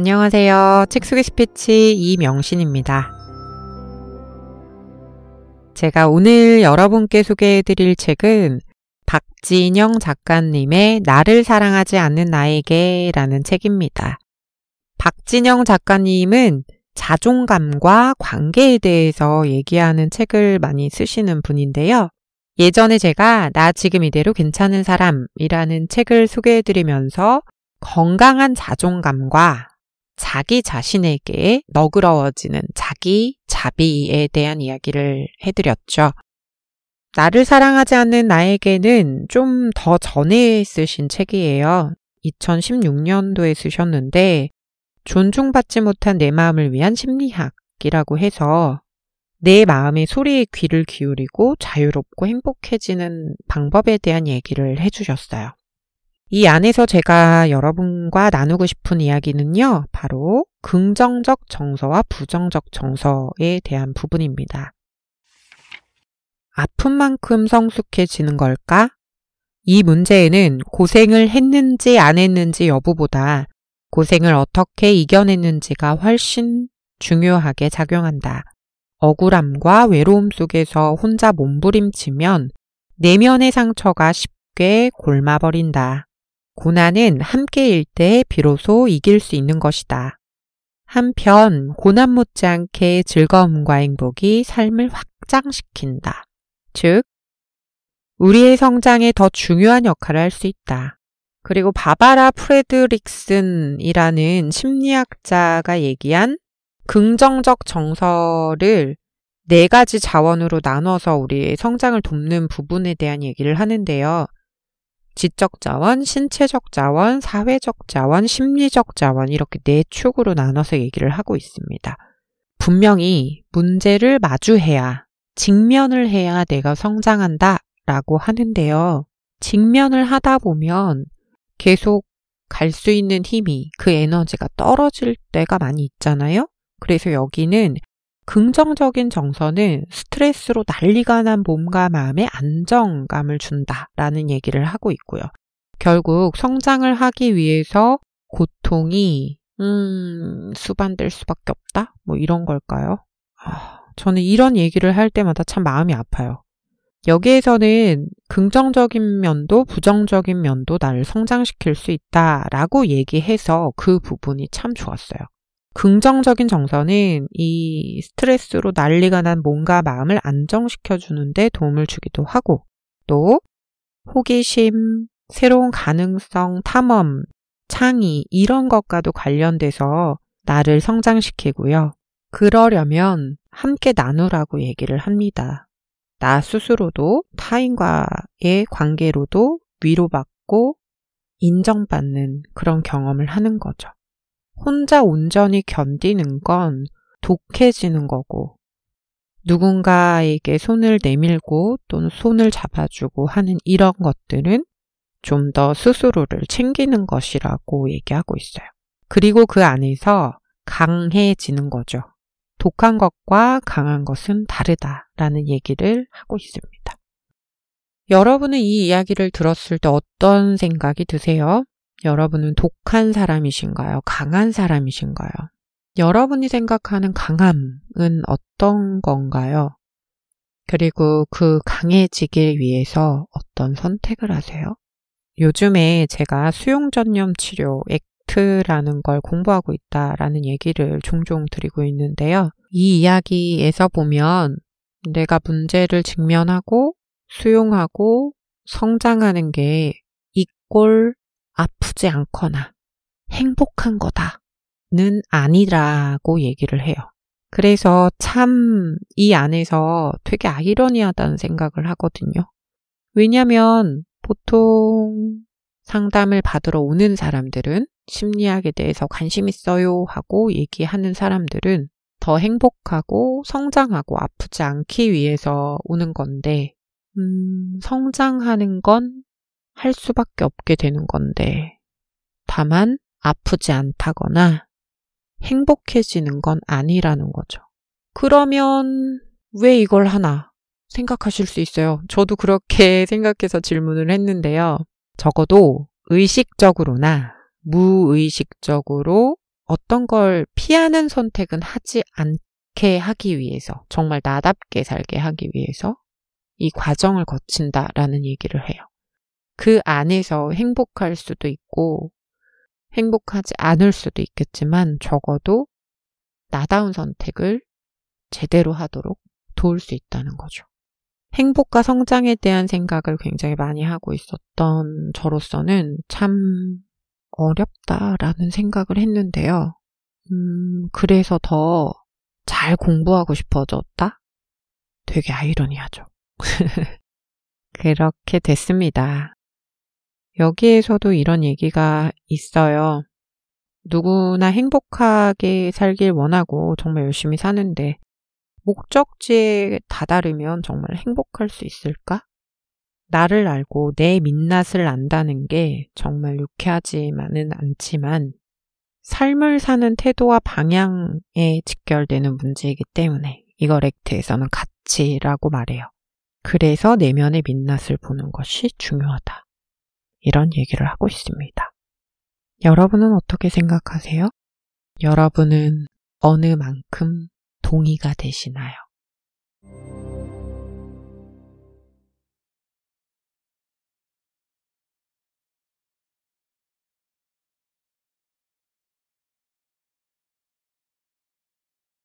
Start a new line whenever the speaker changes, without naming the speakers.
안녕하세요. 책 소개 스피치 이명신입니다. 제가 오늘 여러분께 소개해드릴 책은 박진영 작가님의 나를 사랑하지 않는 나에게 라는 책입니다. 박진영 작가님은 자존감과 관계에 대해서 얘기하는 책을 많이 쓰시는 분인데요. 예전에 제가 나 지금 이대로 괜찮은 사람이라는 책을 소개해드리면서 건강한 자존감과 자기 자신에게 너그러워지는 자기 자비에 대한 이야기를 해드렸죠. 나를 사랑하지 않는 나에게는 좀 더 전에 쓰신 책이에요. 2016년도에 쓰셨는데, 존중받지 못한 내 마음을 위한 심리학이라고 해서 내 마음의 소리에 귀를 기울이고 자유롭고 행복해지는 방법에 대한 얘기를 해주셨어요. 이 안에서 제가 여러분과 나누고 싶은 이야기는요, 바로 긍정적 정서와 부정적 정서에 대한 부분입니다. 아픈 만큼 성숙해지는 걸까? 이 문제에는 고생을 했는지 안 했는지 여부보다 고생을 어떻게 이겨냈는지가 훨씬 중요하게 작용한다. 억울함과 외로움 속에서 혼자 몸부림치면 내면의 상처가 쉽게 골마버린다. 고난은 함께일 때 비로소 이길 수 있는 것이다. 한편 고난 못지않게 즐거움과 행복이 삶을 확장시킨다. 즉, 우리의 성장에 더 중요한 역할을 할 수 있다. 그리고 바바라 프레드릭슨이라는 심리학자가 얘기한 긍정적 정서를 네 가지 자원으로 나눠서 우리의 성장을 돕는 부분에 대한 얘기를 하는데요. 지적 자원, 신체적 자원, 사회적 자원, 심리적 자원 이렇게 네 축으로 나눠서 얘기를 하고 있습니다. 분명히 문제를 마주해야, 직면을 해야 내가 성장한다 라고 하는데요. 직면을 하다 보면 계속 갈 수 있는 힘이, 그 에너지가 떨어질 때가 많이 있잖아요. 그래서 여기는 긍정적인 정서는 스트레스로 난리가 난 몸과 마음에 안정감을 준다라는 얘기를 하고 있고요. 결국 성장을 하기 위해서 고통이 음, 수반될 수밖에 없다? 뭐 이런 걸까요? 아, 저는 이런 얘기를 할 때마다 참 마음이 아파요. 여기에서는 긍정적인 면도 부정적인 면도 나를 성장시킬 수 있다라고 얘기해서 그 부분이 참 좋았어요. 긍정적인 정서는 이 스트레스로 난리가 난 몸과 마음을 안정시켜 주는데 도움을 주기도 하고 또 호기심, 새로운 가능성, 탐험, 창의 이런 것과도 관련돼서 나를 성장시키고요. 그러려면 함께 나누라고 얘기를 합니다. 나 스스로도 타인과의 관계로도 위로받고 인정받는 그런 경험을 하는 거죠. 혼자 온전히 견디는 건 독해지는 거고, 누군가에게 손을 내밀고 또는 손을 잡아주고 하는 이런 것들은 좀 더 스스로를 챙기는 것이라고 얘기하고 있어요. 그리고 그 안에서 강해지는 거죠. 독한 것과 강한 것은 다르다라는 얘기를 하고 있습니다. 여러분은 이 이야기를 들었을 때 어떤 생각이 드세요? 여러분은 독한 사람이신가요? 강한 사람이신가요? 여러분이 생각하는 강함은 어떤 건가요? 그리고 그 강해지길 위해서 어떤 선택을 하세요? 요즘에 제가 수용전염 치료 액트라는 걸 공부하고 있다라는 얘기를 종종 드리고 있는데요. 이 이야기에서 보면 내가 문제를 직면하고 수용하고 성장하는 게 이꼴 아프지 않거나 행복한 거다는 아니라고 얘기를 해요. 그래서 참 이 안에서 되게 아이러니하다는 생각을 하거든요. 왜냐면 보통 상담을 받으러 오는 사람들은 심리학에 대해서 관심 있어요 하고 얘기하는 사람들은 더 행복하고 성장하고 아프지 않기 위해서 오는 건데, 음, 성장하는 건할 수밖에 없게 되는 건데, 다만 아프지 않다거나 행복해지는 건 아니라는 거죠. 그러면 왜 이걸 하나 생각하실 수 있어요. 저도 그렇게 생각해서 질문을 했는데요. 적어도 의식적으로나 무의식적으로 어떤 걸 피하는 선택은 하지 않게 하기 위해서, 정말 나답게 살게 하기 위해서 이 과정을 거친다라는 얘기를 해요. 그 안에서 행복할 수도 있고 행복하지 않을 수도 있겠지만 적어도 나다운 선택을 제대로 하도록 도울 수 있다는 거죠. 행복과 성장에 대한 생각을 굉장히 많이 하고 있었던 저로서는 참 어렵다라는 생각을 했는데요. 음, 그래서 더 잘 공부하고 싶어졌다? 되게 아이러니하죠. 그렇게 됐습니다. 여기에서도 이런 얘기가 있어요. 누구나 행복하게 살길 원하고 정말 열심히 사는데 목적지에 다다르면 정말 행복할 수 있을까? 나를 알고 내 민낯을 안다는 게 정말 유쾌하지만은 않지만 삶을 사는 태도와 방향에 직결되는 문제이기 때문에 이거 렉트에서는 가치라고 말해요. 그래서 내면의 민낯을 보는 것이 중요하다. 이런 얘기를 하고 있습니다. 여러분은 어떻게 생각하세요? 여러분은 어느 만큼 동의가 되시나요?